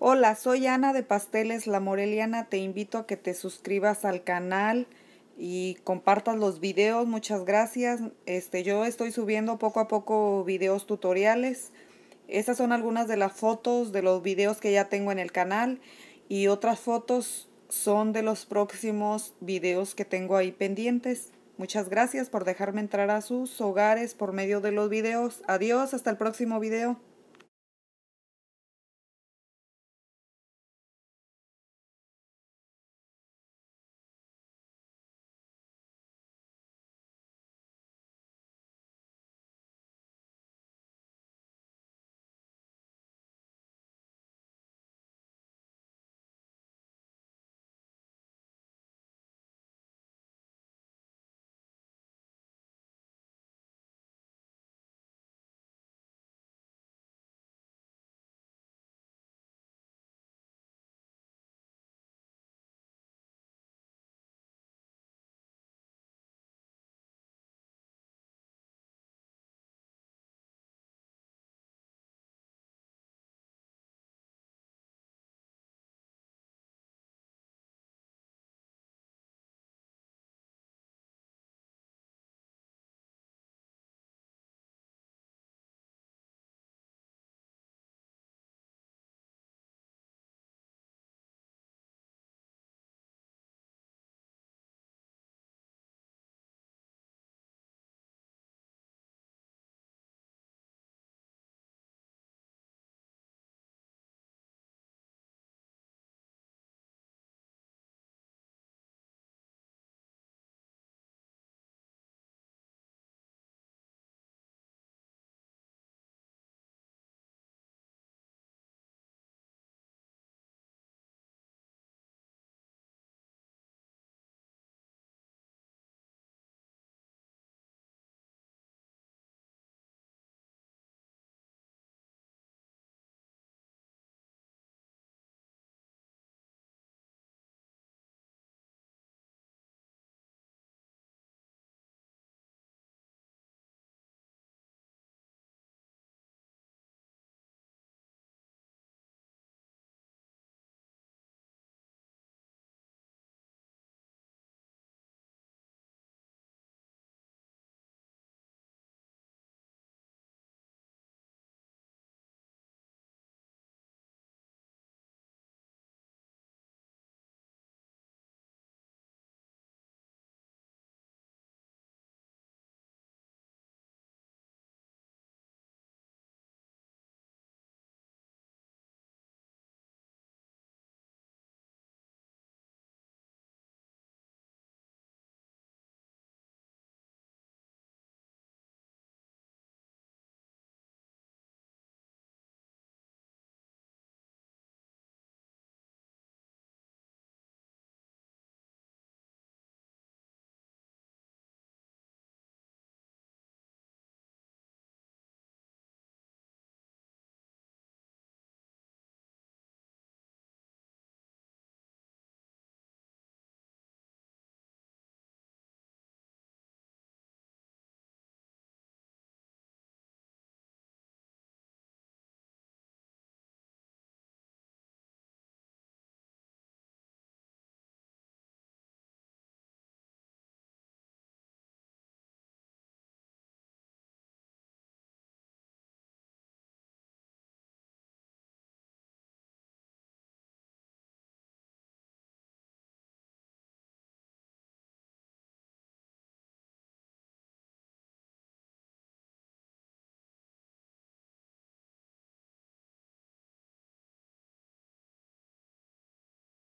Hola, soy Ana de Pasteles La Moreliana. Te invito a que te suscribas al canal y compartas los videos. Muchas gracias. Este, yo estoy subiendo poco a poco videos tutoriales. Estas son algunas de las fotos de los videos que ya tengo en el canal y otras fotos son de los próximos videos que tengo ahí pendientes. Muchas gracias por dejarme entrar a sus hogares por medio de los videos. Adiós, hasta el próximo video.